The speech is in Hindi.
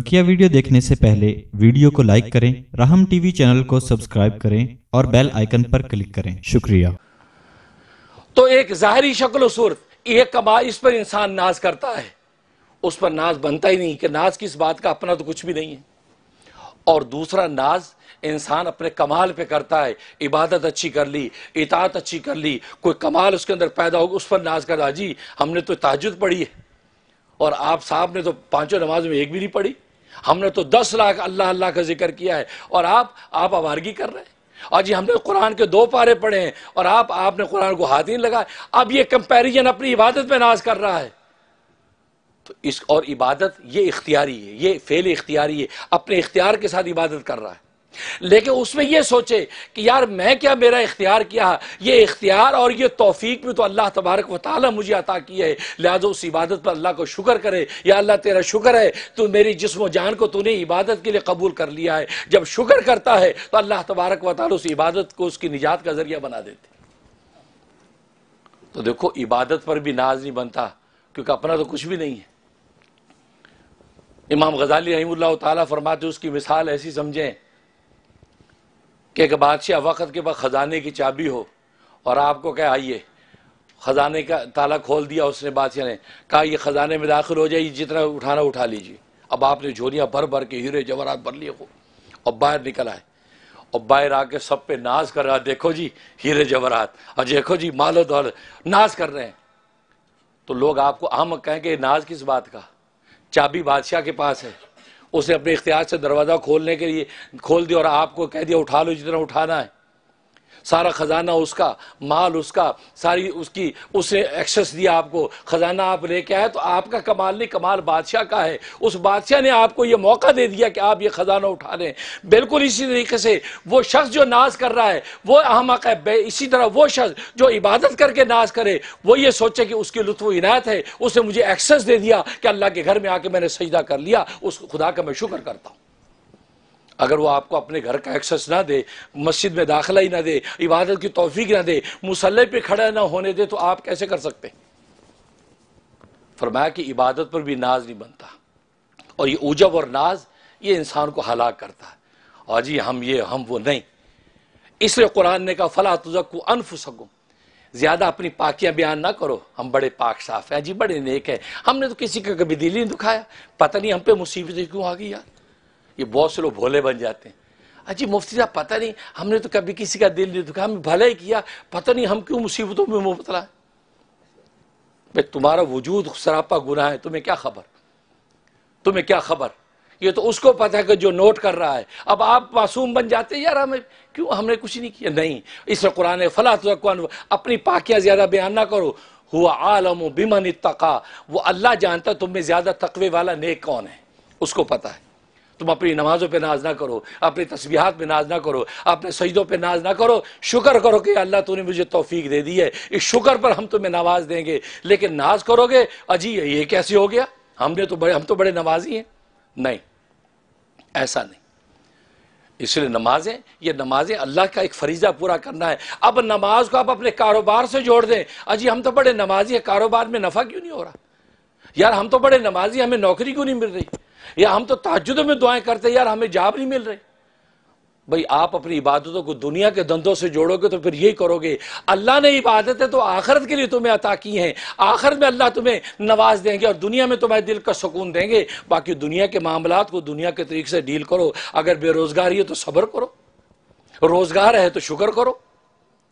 बकिया वीडियो देखने से पहले वीडियो को लाइक करें राहम टीवी चैनल को सब्सक्राइब करें और बेल आइकन पर क्लिक करें शुक्रिया तो एक जाहरी शक्ल सूरत ये कमा इस पर इंसान नाज करता है उस पर नाज बनता ही नहीं कि नाज किस बात का अपना तो कुछ भी नहीं है और दूसरा नाज इंसान अपने कमाल पे करता है इबादत अच्छी कर ली इतात अच्छी कर ली कोई कमाल उसके अंदर पैदा होगा उस पर नाज करता हाँ जी हमने तो ताजुद पढ़ी है और आप साहब ने तो पांचों नमाज में एक भी नहीं पढ़ी हमने तो दस लाख अल्लाह अल्लाह का जिक्र किया है और आप आप आवारगी कर रहे हैं और जी हमने कुरान के दो पारे पढ़े हैं और आप आपने कुरान को हाथ ही नहीं लगाया अब ये कंपैरिजन अपनी इबादत में नाज कर रहा है तो इस और इबादत ये इख्तियारी है ये फेल इख्तियारी है अपने इख्तियार के साथ इबादत कर रहा है लेकिन उसमें यह सोचे कि यार मैं क्या मेरा इख्तियार किया ये इख्तियार और ये तोफीक भी तो अल्लाह तबारक व मुझे अता की है लिहाजा उस इबादत पर अल्लाह को शुक्र करे या अल्लाह तेरा शुक्र है तो मेरी जिसम जान को तूने इबादत के लिए कबूल कर लिया है जब शुक्र करता है तो अल्लाह तबारक व उस इबादत को उसकी निजात का जरिया बना देते तो देखो इबादत पर भी नाज नहीं बनता क्योंकि अपना तो कुछ भी नहीं है इमाम गजाली रही तला फरमाते उसकी मिसाल ऐसी समझें कि एक बादशाह वक़्त के बाद ख़जाने की चाबी हो और आपको कहे आइए हाँ, ख़जाने का ताला खोल दिया उसने बादशाह ने कहा ये ख़जाने में दाखिल हो जाइए जितना उठाना उठा लीजिए अब आपने झोलियाँ भर भर के हीरे जवरात भर लिए हो और बाहर निकल आए और बाहर आके सब पे नाज कर रहा देखो जी हीरे जवरात और देखो जी मालो दौलत नाज कर रहे हैं तो लोग आपको हम कहेंगे नाज किस बात का चाबी बादशाह के पास है उसने अपने इख्तियार से दरवाज़ा खोलने के लिए खोल दिया और आपको कह दिया उठा लो जितना उठाना है सारा खजाना उसका माल उसका सारी उसकी उसने एक्सेस दिया आपको खजाना आप लेके आए तो आपका कमाल नहीं कमाल बादशाह का है उस बादशाह ने आपको ये मौका दे दिया कि आप ये खजाना उठा लें बिल्कुल इसी तरीके से वो शख्स जो नाज कर रहा है वो अहमक है इसी तरह वो शख्स जो इबादत करके नाज करे वो ये सोचे कि उसकी लुत्फ इनायत है उसने मुझे एक्सेस दे दिया कि अल्लाह के घर में आके मैंने सजदा कर लिया उस खुदा का मैं शुक्र करता हूँ अगर वो आपको अपने घर का एक्सेस ना दे मस्जिद में दाखिला ही ना दे इबादत की तोफीक ना दे मुसल्ले पे खड़ा ना होने दे तो आप कैसे कर सकते फरमाया कि इबादत पर भी नाज नहीं बनता और ये ऊजब और नाज ये इंसान को हलाक करता है और जी हम ये हम वो नहीं इसलिए कुरान ने कहा फ़ला तुजक अनफ सकूँ ज़्यादा अपनी पाकियां बयान ना करो हम बड़े पाक साफ हैं जी बड़े नेक हैं हमने तो किसी का कभी दिल ही नहीं दुखाया पता नहीं हम पे मुसीबतें क्यों आ गई यार ये बहुत से लोग भोले बन जाते हैं अजी मुफ्ती साहब पता नहीं हमने तो कभी किसी का दिल नहीं दुखा हम भला ही किया पता नहीं हम क्यों मुसीबतों में मुबतला है भाई तुम्हारा वजूद सरापा गुना है तुम्हें क्या खबर तुम्हें क्या खबर ये तो उसको पता है कि जो नोट कर रहा है अब आप मासूम बन जाते यार हमें क्यों हमने कुछ नहीं किया नहीं इस कुरान फला तो अपनी पाकिया ज़्यादा बयान ना करो हुआ आलम बिमन तका वो अल्लाह जानता तुम्हें ज़्यादा तकवे वाला नेक कौन है उसको पता है तुम अपनी नमाजों पे नाज ना करो अपनी तस्बीहात पे नाज ना करो अपने सजदों पे नाज ना करो शुक्र करो कि अल्लाह तूने मुझे तोफीक दे दी है इस शुक्र पर हम तुम्हें नवाज देंगे लेकिन नाज करोगे अजी ये कैसे हो गया हमने तो बड़े हम तो बड़े नमाजी हैं नहीं ऐसा नहीं इसलिए नमाजें ये नमाजें अल्लाह का एक फरीजा पूरा करना है अब नमाज को आप अपने कारोबार से जोड़ दें अजी हम तो बड़े नमाजी हैं कारोबार में नफ़ा क्यों नहीं हो रहा यार हम तो बड़े नमाजी हमें नौकरी क्यों नहीं मिल रही या हम तो ताजुदों में दुआएं करते यार हमें जाब नहीं मिल रही भाई आप अपनी इबादतों को दुनिया के धंधों से जोड़ोगे तो फिर यही करोगे अल्लाह ने इबादतें तो आखरत के लिए तुम्हें अता की हैं आखिरत में अल्लाह तुम्हें नवाज देंगे और दुनिया में तुम्हारे दिल का सुकून देंगे बाकी दुनिया के मामला को दुनिया के तरीके से डील करो अगर बेरोज़गारी है तो सब्र करो रोज़गार है तो शुक्र करो